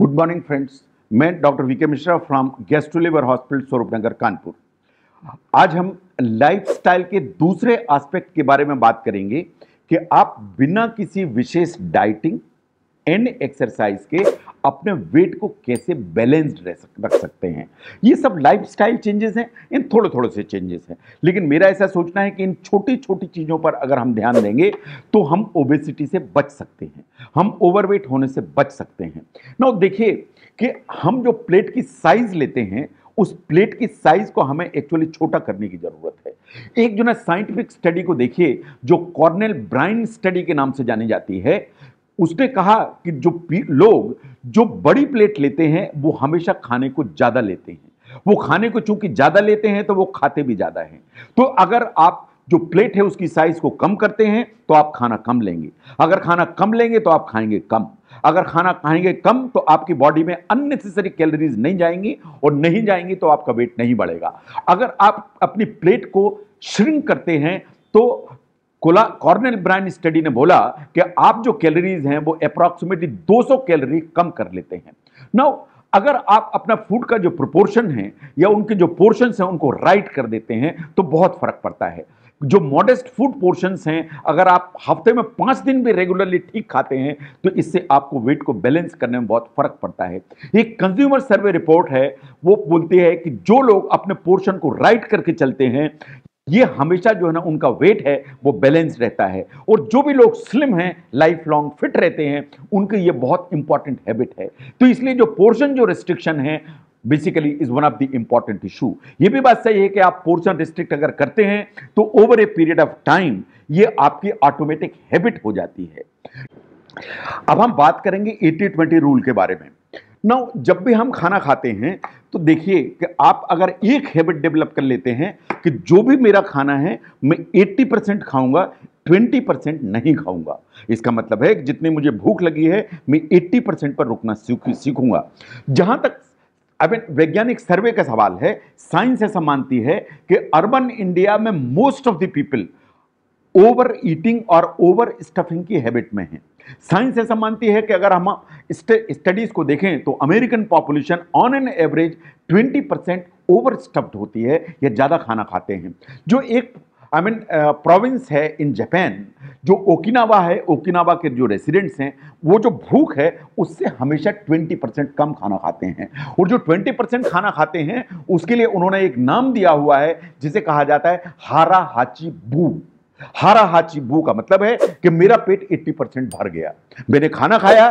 good morning friends मैं doctor V K Mishra from gastro liver hospital Swaroop Nagar Kanpur आज हम लाइफस्टाइल के दूसरे एस्पेक्ट के बारे में बात करेंगे कि आप बिना किसी विशेष डाइटिंग एंड एक्सरसाइज के अपने वेट को कैसे बैलेंस्ड रख सकते हैं ये सब लाइफस्टाइल चेंजेस हैं इन थोड़े थोड़े से चेंजेस हैं लेकिन मेरा ऐसा सोचना है कि इन छोटी छोटी चीज़ों पर अगर हम ध्यान देंगे तो हम ओबेसिटी से बच सकते हैं हम ओवरवेट होने से बच सकते हैं ना देखिए कि हम जो प्लेट की साइज़ लेते हैं उस प्लेट की साइज को हमें एक्चुअली छोटा करने की जरूरत है एक जो ना साइंटिफिक स्टडी को देखिए जो कॉर्नेल ब्राइन स्टडी के नाम से जानी जाती है उसने कहा कि जो लोग जो बड़ी प्लेट लेते हैं वो हमेशा खाने को ज़्यादा लेते हैं वो खाने को चूंकि ज़्यादा लेते हैं तो वो खाते भी ज़्यादा हैं तो अगर आप जो प्लेट है उसकी साइज को कम करते हैं तो आप खाना कम लेंगे अगर खाना कम लेंगे तो आप खाएंगे कम अगर खाना खाएंगे कम तो आपकी बॉडी में अननेसेसरी कैलोरीज नहीं जाएंगी और नहीं जाएंगी तो आपका वेट नहीं बढ़ेगा अगर आप अपनी प्लेट को श्रिंक करते हैं तो कॉर्नेल ब्रांड स्टडी ने बोला कि आप जो कैलोरीज हैं वो अप्रॉक्सीमेटली 200 कैलोरी कम कर लेते हैं नाउ अगर आप अपना फूड का जो प्रोपोर्शन है या उनके जो पोर्शन हैं उनको राइट कर देते हैं तो बहुत फर्क पड़ता है जो मॉडेस्ट फूड पोर्शंस हैं अगर आप हफ्ते में पाँच दिन भी रेगुलरली ठीक खाते हैं तो इससे आपको वेट को बैलेंस करने में बहुत फर्क पड़ता है एक कंज्यूमर सर्वे रिपोर्ट है वो बोलती है कि जो लोग अपने पोर्शन को राइट करके चलते हैं ये हमेशा जो है ना उनका वेट है वो बैलेंस रहता है और जो भी लोग स्लिम हैं लाइफ लॉन्ग फिट रहते हैं उनके ये बहुत इंपॉर्टेंट हैबिट है तो इसलिए जो पोर्शन जो रिस्ट्रिक्शन है basically is one of the important issue ये भी बात सही है कि आप पोर्शन रिस्ट्रिक्ट अगर करते हैं तो over a period of time ये आपकी ऑटोमेटिक हैबिट हो जाती है अब हम बात करेंगे एटी ट्वेंटी रूल के बारे में नाउ जब भी हम खाना खाते हैं तो देखिए कि आप अगर एक हैबिट डेवलप कर लेते हैं कि जो भी मेरा खाना है मैं 80 परसेंट खाऊंगा 20 परसेंट नहीं खाऊंगा इसका मतलब है कि जितनी मुझे भूख लगी है मैं 80 परसेंट पर रुकना सीखूंगा जहां तक अब वैज्ञानिक सर्वे का सवाल है साइंस ऐसा मानती है कि अर्बन इंडिया में most of the people overeating और ओवर स्टफिंग की हैबिट में है साइंस ऐसा मानती है कि अगर हम स्टडीज़ को देखें तो American population on an average 20 percent overstuffed होती है या ज़्यादा खाना खाते हैं जो एक आई मीन प्रोविंस है इन जापान जो ओकिनावा है ओकिनावा के जो रेसिडेंट्स हैं वो जो भूख है उससे हमेशा 20 परसेंट कम खाना खाते हैं और जो 20 परसेंट खाना खाते हैं उसके लिए उन्होंने एक नाम दिया हुआ है जिसे कहा जाता है हारा हाची बू हारा हाची भू का मतलब है कि मेरा पेट 80 परसेंट भर गया मैंने खाना खाया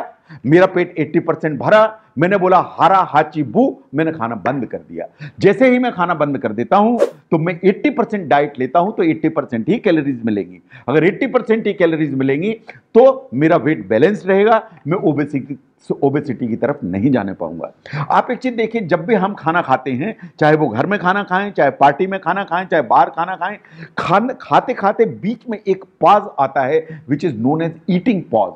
मेरा पेट 80 परसेंट भरा मैंने बोला हारा हाची भू मैंने खाना बंद कर दिया जैसे ही मैं खाना बंद कर देता हूं तो मैं 80 परसेंट डाइट लेता हूं तो 80 परसेंट ही कैलोरीज मिलेंगी अगर 80 परसेंट ही कैलोरीज मिलेंगी तो मेरा वेट बैलेंस रहेगा मैं ओबेसिटी ओबेसिटी की तरफ नहीं जाने पाऊंगा आप एक चीज़ देखिए जब भी हम खाना खाते हैं चाहे वो घर में खाना खाएं चाहे पार्टी में खाना खाएं चाहे बाहर खाना खाएं खान खाते खाते बीच में एक पॉज आता है which is known as eating pause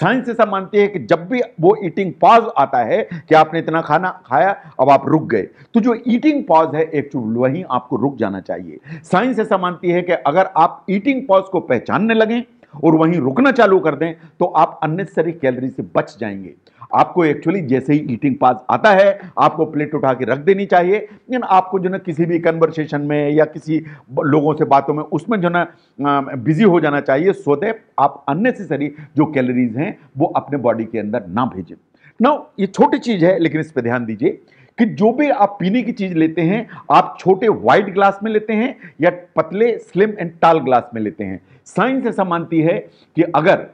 science ऐसा मानते हैं कि जब भी वो ईटिंग पॉज आता है कि आपने इतना खाना खाया अब आप रुक गए तो जो ईटिंग पॉज है एक्चुअल वहीं आपको रुक जाना चाहिए साइंस ऐसा मानती है कि अगर आप ईटिंग पॉज को पहचानने लगें और वहीं रुकना चालू कर दें तो आप अननेसेसरी कैलरी से बच जाएंगे आपको एक्चुअली जैसे ही ईटिंग पास आता है आपको प्लेट उठा के रख देनी चाहिए लेकिन आपको जो ना किसी भी कन्वर्सेशन में या किसी लोगों से बातों में उसमें जो ना बिजी हो जाना चाहिए सो आप अननेसेसरी जो कैलरीज हैं वो अपने बॉडी के अंदर ना भेजें ना ये छोटी चीज़ है लेकिन इस पर ध्यान दीजिए कि जो भी आप पीने की चीज़ लेते हैं आप छोटे व्हाइट ग्लास में लेते हैं या पतले स्लिम एंड टाल ग्लास में लेते हैं साइंस ऐसा मानती है कि अगर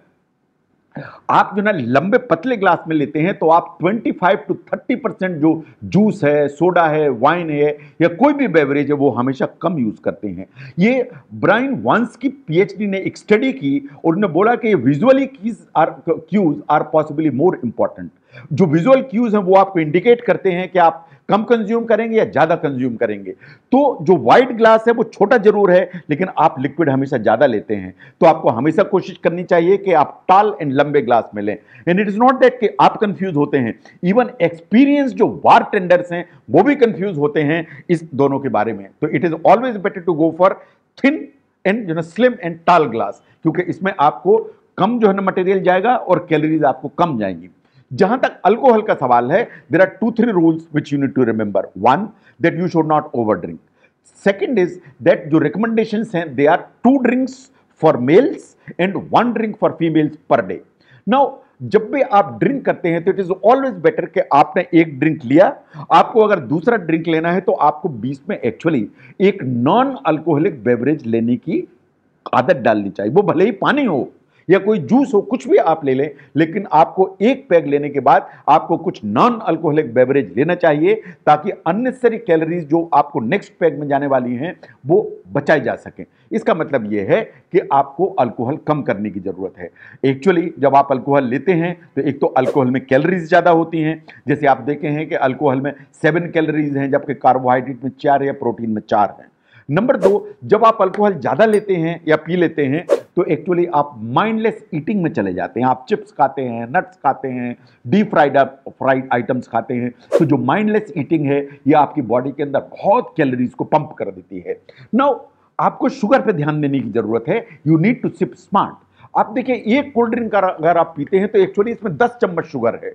आप जो ना लंबे पतले ग्लास में लेते हैं तो आप 25 टू 30 परसेंट जो जूस है सोडा है वाइन है या कोई भी बेवरेज है वो हमेशा कम यूज़ करते हैं ये ब्राइन वंस की पीएचडी ने एक स्टडी की और उन्होंने बोला कि visually keys are cues are possibly more important जो विजुअल क्यूज हैं वो आपको इंडिकेट करते हैं कि आप कम कंज्यूम करेंगे या ज़्यादा कंज्यूम करेंगे तो जो वाइट ग्लास है वो छोटा जरूर है लेकिन आप लिक्विड हमेशा ज़्यादा लेते हैं तो आपको हमेशा कोशिश करनी चाहिए कि आप टाल एंड लंबे ग्लास में लें and it is not that कि आप कंफ्यूज होते हैं इवन एक्सपीरियंस जो वार टेंडर्स हैं वो भी कंफ्यूज होते हैं इस दोनों के बारे में तो it is always better to go for thin and जो ना स्लिम एंड टाल ग्लास क्योंकि इसमें आपको कम जो है ना मटेरियल जाएगा और कैलोरीज आपको कम जाएंगी जहां तक अल्कोहल का सवाल है there are two three rules which you need to remember one that you should not over drink second is that जो रिकमेंडेशन हैं they are two drinks for males and one drink for females per day now जब भी आप drink करते हैं तो it is always better कि आपने एक ड्रिंक लिया आपको अगर दूसरा ड्रिंक लेना है तो आपको बीच में एक्चुअली एक नॉन अल्कोहलिक बेवरेज लेने की आदत डालनी चाहिए वो भले ही पानी हो या कोई जूस हो कुछ भी आप ले लें लेकिन आपको एक पैग लेने के बाद आपको कुछ नॉन अल्कोहलिक बेवरेज लेना चाहिए ताकि अननेसेसरी कैलोरीज जो आपको नेक्स्ट पैग में जाने वाली हैं वो बचाई जा सकें इसका मतलब ये है कि आपको अल्कोहल कम करने की ज़रूरत है एक्चुअली जब आप अल्कोहल लेते हैं तो एक तो अल्कोहल में कैलोरीज ज़्यादा होती हैं जैसे आप देखे हैं कि अल्कोहल में सेवन कैलोरीज हैं जबकि कार्बोहाइड्रेट में चार या प्रोटीन में चार हैं नंबर दो जब आप अल्कोहल ज़्यादा लेते हैं या पी लेते हैं तो एक्चुअली आप माइंडलेस ईटिंग में चले जाते हैं आप चिप्स खाते हैं नट्स खाते हैं डीप फ्राइड फ्राइड आइटम्स खाते हैं तो जो माइंडलेस ईटिंग है ये आपकी बॉडी के अंदर बहुत कैलोरीज को पंप कर देती है नाउ आपको शुगर पे ध्यान देने की जरूरत है you need to sip smart आप देखिए एक कोल्ड ड्रिंक अगर आप पीते हैं तो एक्चुअली इसमें 10 चम्मच शुगर है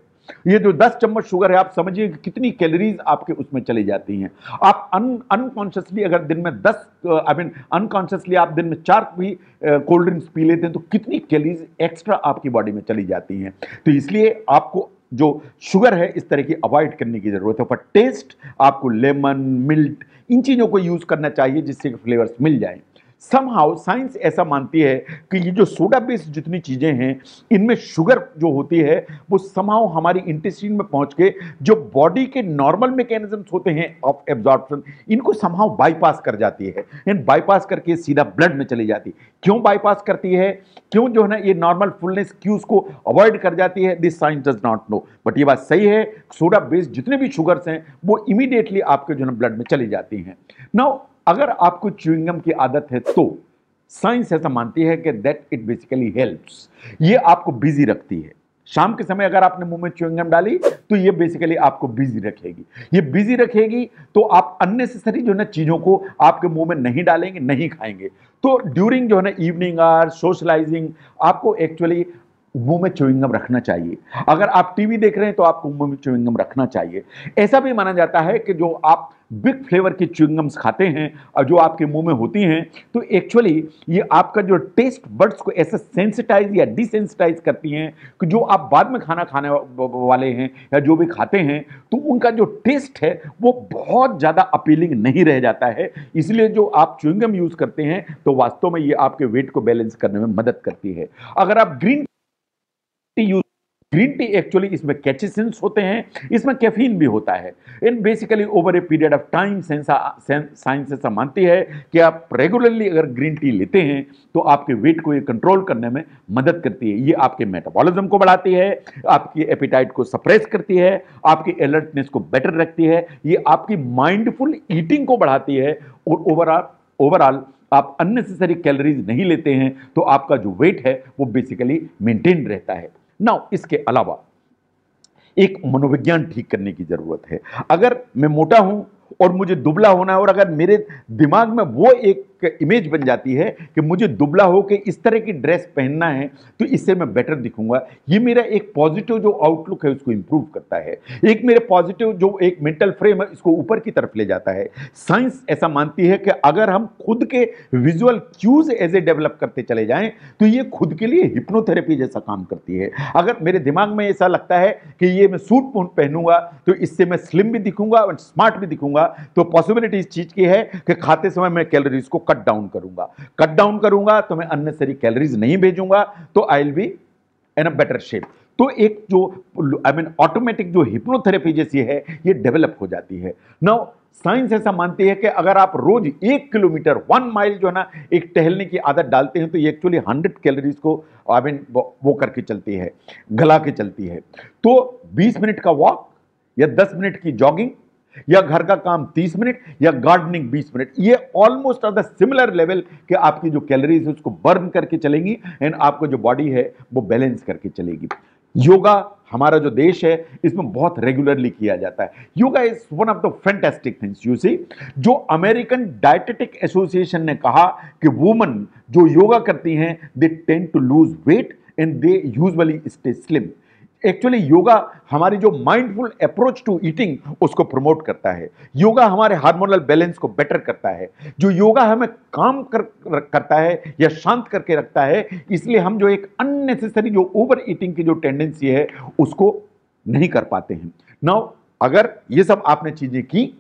ये जो 10 चम्मच शुगर है आप समझिए कि कितनी कैलोरीज आपके उसमें चली जाती हैं आप अन अनकॉन्शियसली अगर दिन में 10 आई मीन अनकॉन्शियसली आप दिन में चार भी कोल्ड ड्रिंक्स पी लेते हैं तो कितनी कैलोरीज एक्स्ट्रा आपकी बॉडी में चली जाती हैं तो इसलिए आपको जो शुगर है इस तरह की अवॉइड करने की ज़रूरत है पर टेस्ट आपको लेमन मिल्ट इन चीज़ों को यूज़ करना चाहिए जिससे फ्लेवर्स मिल जाएँ समहाउ साइंस ऐसा मानती है कि ये जो सोडा बेस्ड जितनी चीज़ें हैं इनमें शुगर जो होती है वो समहाउ हमारी इंटेस्टिन में पहुंच के जो बॉडी के नॉर्मल मैकेनिज्म्स होते हैं ऑफ एब्जॉर्प्शन इनको समहाउ बाईपास कर जाती है इन बाईपास करके सीधा ब्लड में चली जाती है क्यों बाईपास करती है क्यों जो है ना ये नॉर्मल फुलनेस क्यूज को अवॉइड कर जाती है this science does not know but ये बात सही है सोडा बेस्ड जितने भी शुगर्स हैं वो इमीडिएटली आपके जो है ब्लड में चली जाती हैं नाउ अगर आपको च्यूइंगम की आदत है तो साइंस ऐसा मानती है कि दैट इट बेसिकली हेल्प्स ये आपको बिजी रखती है शाम के समय अगर आपने मुंह में च्यूइंगम डाली तो ये बेसिकली आपको बिजी रखेगी ये बिजी रखेगी तो आप अननेसेसरी जो है ना चीज़ों को आपके मुंह में नहीं डालेंगे नहीं खाएंगे तो ड्यूरिंग जो है ना इवनिंग आर सोशलाइजिंग आपको एक्चुअली मुंह में चुविंगम रखना चाहिए अगर आप टीवी देख रहे हैं तो आपको मुंह में चुविंगम रखना चाहिए ऐसा भी माना जाता है कि जो आप बिग फ्लेवर की चुविंगम्स खाते हैं और जो आपके मुंह में होती हैं तो एक्चुअली ये आपका जो टेस्ट बर्ड्स को ऐसे सेंसिटाइज या डिसेंसिटाइज करती हैं कि जो आप बाद में खाना खाने वाले हैं या जो भी खाते हैं तो उनका जो टेस्ट है वो बहुत ज़्यादा अपीलिंग नहीं रह जाता है इसलिए जो आप चुविंगम यूज़ करते हैं तो वास्तव में ये आपके वेट को बैलेंस करने में मदद करती है अगर आप green tea use green tea actually इसमें कैचिसंस होते हैं इसमें कैफीन भी होता है इन basically over a period of time science ऐसा मानती है कि आप रेगुलरली अगर ग्रीन टी लेते हैं तो आपके वेट को ये कंट्रोल करने में मदद करती है ये आपके मेटाबॉलिज्म को बढ़ाती है आपकी एपिटाइट को सप्रेस करती है आपकी अलर्टनेस को बेटर रखती है ये आपकी माइंडफुल ईटिंग को बढ़ाती है और ओवरऑल ओवरऑल आप अननेसेसरी कैलोरीज नहीं लेते हैं तो आपका जो वेट है वो बेसिकली मेंटेन रहता है ना इसके अलावा एक मनोविज्ञान ठीक करने की ज़रूरत है अगर मैं मोटा हूं और मुझे दुबला होना है और अगर मेरे दिमाग में वो एक इमेज बन जाती है कि मुझे दुबला हो के इस तरह की ड्रेस पहनना है तो इससे मैं बेटर दिखूंगा ये मेरा एक पॉजिटिव जो आउटलुक है उसको इम्प्रूव करता है एक मेरे पॉजिटिव जो एक मेंटल फ्रेम है इसको ऊपर की तरफ ले जाता है साइंस ऐसा मानती है कि अगर हम खुद के visual cues as a develop करते चले जाएं तो ये खुद के लिए हिप्नोथेरेपी जैसा काम करती है अगर मेरे दिमाग में ऐसा लगता है कि ये मैं सूट पहनूंगा तो इससे मैं स्लिम भी दिखूंगा और स्मार्ट भी दिखूंगा तो पॉसिबिलिटी इस चीज़ की है कि खाते समय मैं कैलोरीज को कट कट डाउन करूंगा कट डाउन करूंगा तो मैं अननेसरी कैलोरीज नहीं भेजूंगा तो I will be in a better shape तो एक जो आई मीन ऑटोमेटिक जो हिप्नोथेरेपी जैसी है ये डेवलप हो जाती है नाउ साइंस ऐसा मानती है कि अगर आप रोज एक किलोमीटर वन माइल जो है ना एक टहलने की आदत डालते हैं तो ये एक्चुअली हंड्रेड कैलोरीज को आई मीन वो करके चलती है गला के चलती है तो बीस मिनट का वॉक या दस मिनट की जॉगिंग या घर का काम 30 मिनट या गार्डनिंग 20 मिनट ये almost of the similar level कि आपकी जो कैलोरीज उसको बर्न करके चलेंगी एंड आपको जो बॉडी है वो बैलेंस करके चलेगी योगा हमारा जो देश है इसमें बहुत रेगुलरली किया जाता है yoga is one of the fantastic things you see जो अमेरिकन डायटेटिक एसोसिएशन ने कहा कि वुमन जो योगा करती हैं they tend to lose weight and they usually stay slim actually yoga हमारी जो माइंडफुल अप्रोच टू ईटिंग उसको प्रमोट करता है योगा हमारे हार्मोनल बैलेंस को बेटर करता है जो योगा हमें काम कर करता है या शांत करके रखता है इसलिए हम जो एक अननेसेसरी जो ओवर ईटिंग की जो टेंडेंसी है उसको नहीं कर पाते हैं नाउ अगर ये सब आपने चीज़ें की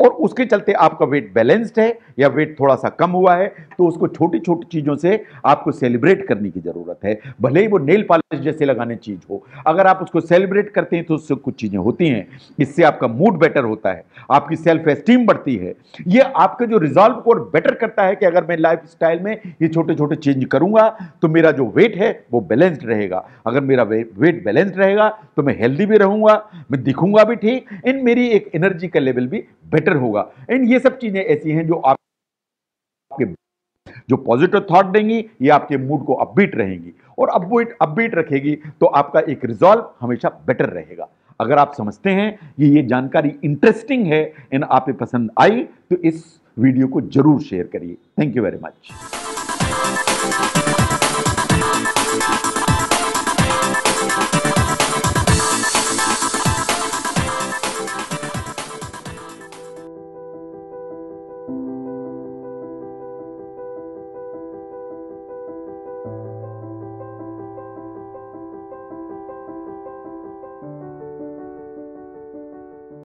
और उसके चलते आपका वेट बैलेंस्ड है या वेट थोड़ा सा कम हुआ है तो उसको छोटी छोटी चीज़ों से आपको सेलिब्रेट करने की ज़रूरत है भले ही वो नेल पॉलिश जैसे लगाने चीज़ हो अगर आप उसको सेलिब्रेट करते हैं तो उससे कुछ चीज़ें होती हैं इससे आपका मूड बेटर होता है आपकी सेल्फ एस्टीम बढ़ती है ये आपके जो रिजॉल्व को बेटर करता है कि अगर मैं लाइफ स्टाइल में ये छोटे छोटे चेंज करूँगा तो मेरा जो वेट है वो बैलेंस्ड रहेगा अगर मेरा वेट बैलेंस्ड रहेगा तो मैं हेल्दी भी रहूँगा मैं दिखूँगा भी ठीक एंड मेरी एक एनर्जी का लेवल भी बेटर होगा एंड ये सब चीज़ें ऐसी हैं जो आप आपके जो पॉजिटिव थॉट देंगी ये आपके मूड को अपबीट रहेंगी और अपबीट अपबीट रखेगी तो आपका एक रिजॉल्व हमेशा बेटर रहेगा अगर आप समझते हैं कि ये जानकारी इंटरेस्टिंग है एंड आप पसंद आई तो इस वीडियो को जरूर शेयर करिए थैंक यू वेरी मच